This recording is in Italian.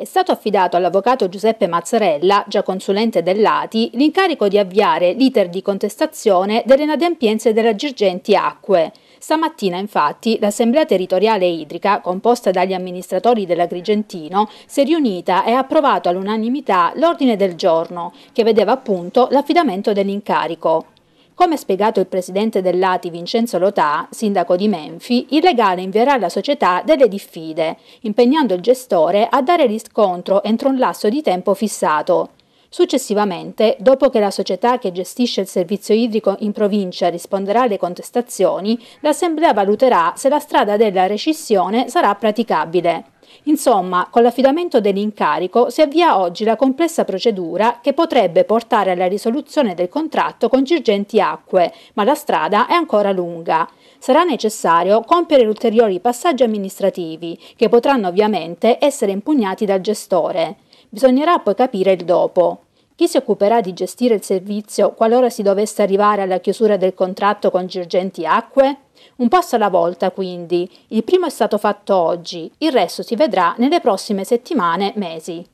è stato affidato all'avvocato Giuseppe Mazzarella, già consulente dell'ATI, l'incarico di avviare l'iter di contestazione delle inadempienze delle agirgenti acque. Stamattina infatti l'Assemblea territoriale idrica, composta dagli amministratori dell'Agrigentino, si è riunita e ha approvato all'unanimità l'ordine del giorno, che vedeva appunto l'affidamento dell'incarico. Come spiegato il presidente dell'ATI Vincenzo Lotà, sindaco di Menfi, il legale invierà alla società delle diffide, impegnando il gestore a dare riscontro entro un lasso di tempo fissato. Successivamente, dopo che la società che gestisce il servizio idrico in provincia risponderà alle contestazioni, l'Assemblea valuterà se la strada della rescissione sarà praticabile. Insomma, con l'affidamento dell'incarico si avvia oggi la complessa procedura che potrebbe portare alla risoluzione del contratto con Girgenti Acque, ma la strada è ancora lunga. Sarà necessario compiere ulteriori passaggi amministrativi, che potranno ovviamente essere impugnati dal gestore. Bisognerà poi capire il dopo. Chi si occuperà di gestire il servizio qualora si dovesse arrivare alla chiusura del contratto con Girgenti Acque? Un passo alla volta, quindi. Il primo è stato fatto oggi, il resto si vedrà nelle prossime settimane, mesi.